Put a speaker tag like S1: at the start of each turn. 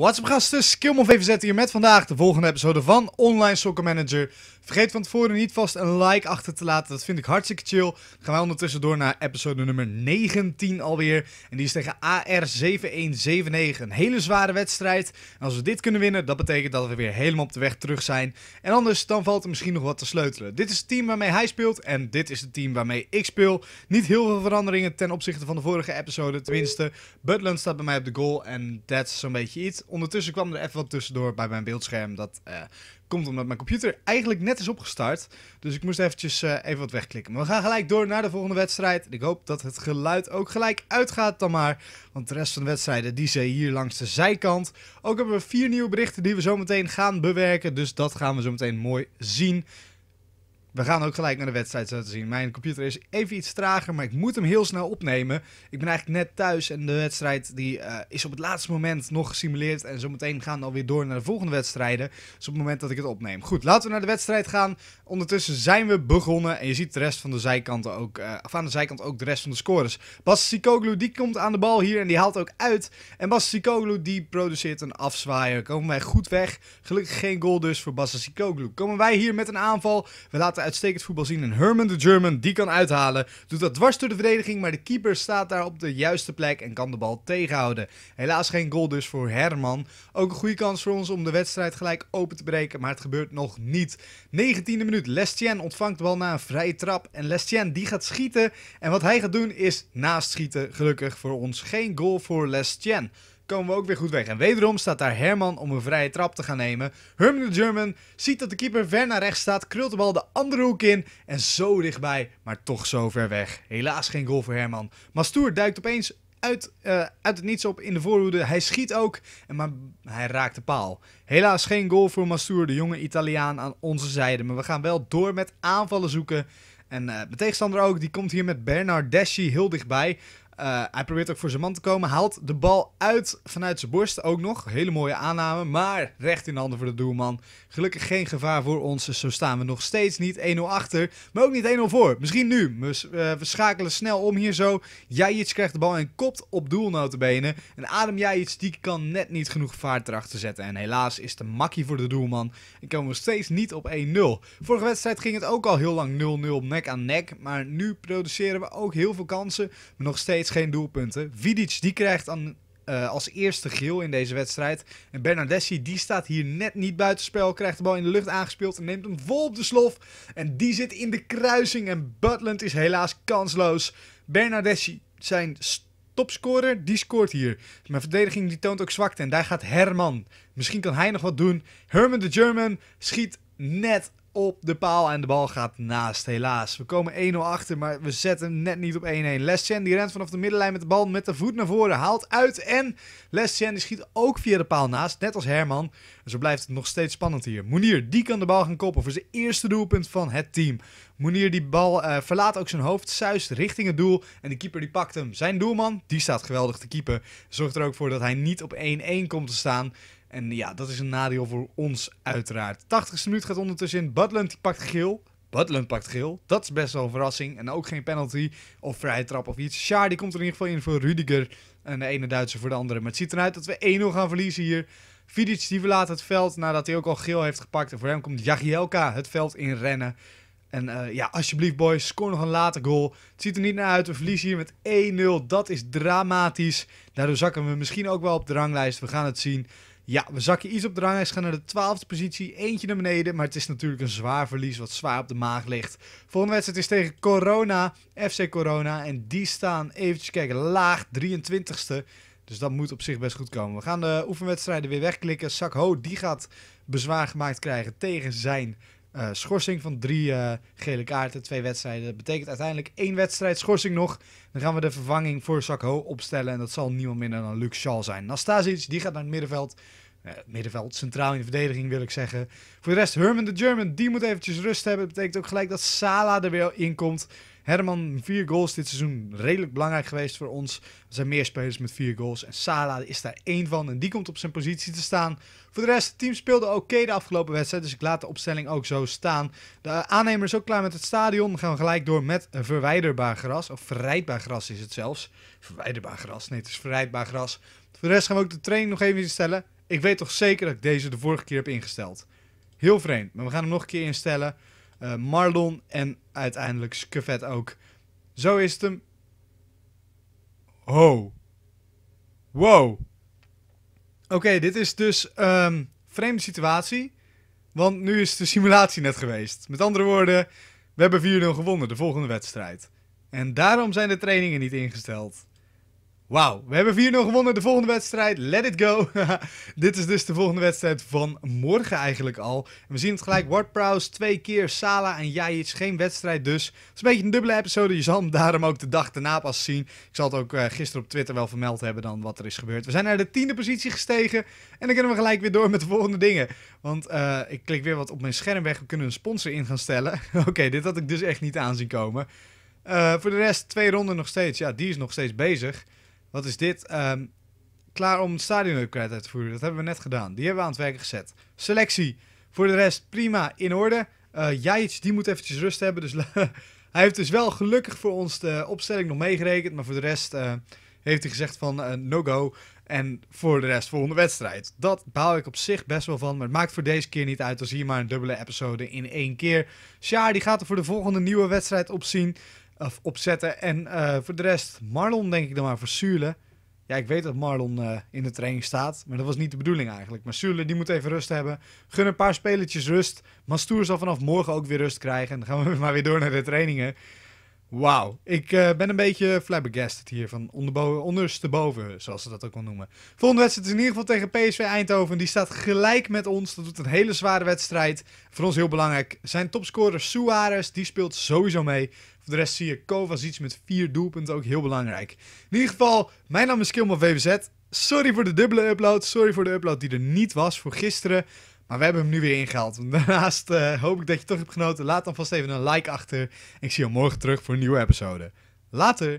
S1: What's up gasten, Skillmof VVZ hier met vandaag de volgende episode van Online Soccer Manager. Vergeet van tevoren niet vast een like achter te laten, dat vind ik hartstikke chill. Dan gaan wij ondertussen door naar episode nummer 19 alweer. En die is tegen AR7179, een hele zware wedstrijd. En als we dit kunnen winnen, dat betekent dat we weer helemaal op de weg terug zijn. En anders, dan valt er misschien nog wat te sleutelen. Dit is het team waarmee hij speelt en dit is het team waarmee ik speel. Niet heel veel veranderingen ten opzichte van de vorige episode, tenminste. Butland staat bij mij op de goal en dat is zo'n beetje iets ondertussen kwam er even wat tussendoor bij mijn beeldscherm. Dat eh, komt omdat mijn computer eigenlijk net is opgestart. Dus ik moest eventjes eh, even wat wegklikken. Maar we gaan gelijk door naar de volgende wedstrijd. ik hoop dat het geluid ook gelijk uitgaat dan maar. Want de rest van de wedstrijden die zijn hier langs de zijkant. Ook hebben we vier nieuwe berichten die we zo meteen gaan bewerken. Dus dat gaan we zo meteen mooi zien. We gaan ook gelijk naar de wedstrijd zo te zien. Mijn computer is even iets trager, maar ik moet hem heel snel opnemen. Ik ben eigenlijk net thuis en de wedstrijd die, eh, is op het laatste moment nog gesimuleerd. En zometeen gaan we alweer door naar de volgende wedstrijden. Dus op het moment dat ik het opneem. Goed, laten we naar de wedstrijd gaan. Ondertussen zijn we begonnen. En je ziet de rest van de zijkanten ook, uh, aan de zijkant ook de rest van de scores. Bas Sikoglu die komt aan de bal hier en die haalt ook uit. En Bas Sikoglu die produceert een afzwaaier. Komen wij goed weg. Gelukkig geen goal dus voor Bas Sikoglu. Komen wij hier met een aanval. We laten uitstekend voetbal zien. En Herman de German, die kan uithalen. Doet dat dwars door de verdediging, maar de keeper staat daar op de juiste plek en kan de bal tegenhouden. Helaas geen goal dus voor Herman. Ook een goede kans voor ons om de wedstrijd gelijk open te breken, maar het gebeurt nog niet. 19e minuut, Lestien ontvangt de bal na een vrije trap. En Lestien die gaat schieten. En wat hij gaat doen is naast schieten. Gelukkig voor ons geen goal voor Lestien komen we ook weer goed weg. En wederom staat daar Herman om een vrije trap te gaan nemen. Herman de German ziet dat de keeper ver naar rechts staat, krult de bal de andere hoek in en zo dichtbij, maar toch zo ver weg. Helaas geen goal voor Herman. Mastoer duikt opeens uit, eh, uit het niets op in de voorhoede. Hij schiet ook, maar hij raakt de paal. Helaas geen goal voor Mastour, de jonge Italiaan aan onze zijde. Maar we gaan wel door met aanvallen zoeken. En uh, de tegenstander ook, die komt hier met Bernardeschi heel dichtbij. Eh, hij probeert ook voor zijn man te komen. Haalt de bal uit vanuit zijn borst ook nog. Hele mooie aanname. Maar recht in de handen voor de doelman. Gelukkig geen gevaar voor ons. Dus zo staan we nog steeds niet 1-0 achter. Maar ook niet 1-0 voor. Misschien nu. Eh, we, schakelen snel om hier zo. Jajic krijgt de bal en kopt op doel benen. En Adem Jajic die kan net niet genoeg vaart erachter zetten. En helaas is de makkie voor de doelman. En komen we steeds niet op 1-0. Vorige wedstrijd ging het ook al heel lang 0-0 nek aan nek. Maar nu produceren we ook heel veel kansen. Maar nog steeds geen doelpunten. Vidic die krijgt dan eh, als eerste geel in deze wedstrijd. En Bernardeschi die staat hier net niet buitenspel. Krijgt de bal in de lucht aangespeeld en neemt hem vol op de slof. En die zit in de kruising en Butland is helaas kansloos. Bernardeschi zijn topscorer, die scoort hier. Mijn verdediging die toont ook zwakte en daar gaat Herman. Misschien kan hij nog wat doen. Herman de German schiet net op de paal en de bal gaat naast, helaas. We komen 1-0 achter, maar we zetten hem net niet op 1-1. Chen die rent vanaf de middenlijn met de bal met de voet naar voren, haalt uit en Chen die schiet ook via de paal naast, net als Herman. En zo blijft het nog steeds spannend hier. Moenier, die kan de bal gaan koppen voor zijn eerste doelpunt van het team. Moenier die bal eh, verlaat ook zijn hoofd, zuist richting het doel en de keeper die pakt hem. Zijn doelman, die staat geweldig te keeper, zorgt er ook voor dat hij niet op 1-1 komt te staan. En ja, dat is een nadeel voor ons uiteraard. 80ste minuut gaat ondertussen in. Butland pakt geel. Butland pakt geel. Dat is best wel een verrassing. En ook geen penalty of vrije trap of iets. Sjaar die komt er in ieder geval in voor Rudiger. En de ene Duitse voor de andere. Maar het ziet eruit dat we 1-0 gaan verliezen hier. Vidic die verlaat het veld nadat hij ook al geel heeft gepakt. En voor hem komt Jagielka het veld in rennen. En eh, ja, alsjeblieft boys, score nog een late goal. Het ziet er niet naar uit. We verliezen hier met 1-0. Dat is dramatisch. Daardoor zakken we misschien ook wel op de ranglijst. We gaan het zien. Ja, we zakken iets op de ranglijst, gaan naar de twaalfde positie. Eentje naar beneden, maar het is natuurlijk een zwaar verlies wat zwaar op de maag ligt. Volgende wedstrijd is tegen Corona, FC Corona. En die staan, eventjes kijken, laag 23ste. Dus dat moet op zich best goed komen. We gaan de oefenwedstrijden weer wegklikken. Sakho, die gaat bezwaar gemaakt krijgen tegen zijn eh, schorsing van drie eh, gele kaarten, twee wedstrijden. Dat betekent uiteindelijk één wedstrijd schorsing nog. Dan gaan we de vervanging voor Sakho opstellen. En dat zal niemand minder dan Luc Schal zijn. Nastasic, die gaat naar het middenveld. Eh, middenveld, centraal in de verdediging wil ik zeggen. Voor de rest, Herman de German, die moet eventjes rust hebben. Dat betekent ook gelijk dat Sala er weer in komt. Herman, vier goals dit seizoen. Redelijk belangrijk geweest voor ons. Er zijn meer spelers met vier goals. En Sala is daar één van. En die komt op zijn positie te staan. Voor de rest, het team speelde oké de afgelopen wedstrijd. Dus ik laat de opstelling ook zo staan. De aannemer is ook klaar met het stadion. Dan gaan we gelijk door met verwijderbaar gras. Of verrijdbaar gras is het zelfs. Verwijderbaar gras. Nee, het is verrijdbaar gras. Voor de rest gaan we ook de training nog even instellen. Ik weet toch zeker dat ik deze de vorige keer heb ingesteld. Heel vreemd, maar we gaan hem nog een keer instellen. Eh, Marlon en uiteindelijk Scuffet ook. Zo is het hem. Ho. Wow. Oké, dit is dus een ehm, vreemde situatie. Want nu is de simulatie net geweest. Met andere woorden, we hebben 4-0 gewonnen de volgende wedstrijd. En daarom zijn de trainingen niet ingesteld. Wauw, we hebben 4-0 gewonnen. De volgende wedstrijd, let it go. Dit is dus de volgende wedstrijd van morgen eigenlijk al. En we zien het gelijk, Ward Prowse twee keer, Sala en Jajic. Geen wedstrijd dus. Het is een beetje een dubbele episode. Je zal hem daarom ook de dag daarna pas zien. Ik zal het ook uh, gisteren op Twitter wel vermeld hebben dan wat er is gebeurd. We zijn naar de tiende positie gestegen. En dan kunnen we gelijk weer door met de volgende dingen. Want eh, ik klik weer wat op mijn scherm weg. We kunnen een sponsor in gaan stellen. Oké, dit had ik dus echt niet aanzien komen. Eh, voor de rest twee ronden nog steeds. Ja, die is nog steeds bezig. Wat is dit? Ehm, klaar om het stadion uit te voeren. Dat hebben we net gedaan. Die hebben we aan het werk gezet. Selectie. Voor de rest prima in orde. Uh, die moet eventjes rust hebben. Dus hij heeft dus wel gelukkig voor ons de opstelling nog meegerekend. Maar voor de rest eh, heeft hij gezegd van eh, no go. En voor de rest volgende wedstrijd. Dat baal ik op zich best wel van. Maar het maakt voor deze keer niet uit. Dan zie je maar een dubbele episode in één keer. Sjaar die gaat er voor de volgende nieuwe wedstrijd op zien. Eh, opzetten. En eh, voor de rest, Marlon denk ik dan maar voor Sule. Ja, ik weet dat Marlon eh, in de training staat, maar dat was niet de bedoeling eigenlijk. Maar Sule, die moet even rust hebben. Gun een paar spelletjes rust. Mastoor zal vanaf morgen ook weer rust krijgen. En dan gaan we maar weer door naar de trainingen. Wauw, ik eh, ben een beetje flabbergasted hier van ondersteboven, zoals ze dat ook wel noemen. Volgende wedstrijd is in ieder geval tegen PSV Eindhoven. Die staat gelijk met ons. Dat doet een hele zware wedstrijd. Voor ons heel belangrijk. Zijn topscorer Suarez, die speelt sowieso mee. Voor de rest zie je Kovacic met vier doelpunten, ook heel belangrijk. In ieder geval, mijn naam is Kilman VVZ. Sorry voor de dubbele upload. Sorry voor de upload die er niet was voor gisteren. Maar we hebben hem nu weer ingehaald. Daarnaast eh, hoop ik dat je toch hebt genoten. Laat dan vast even een like achter. Ik zie je morgen terug voor een nieuwe episode. Later!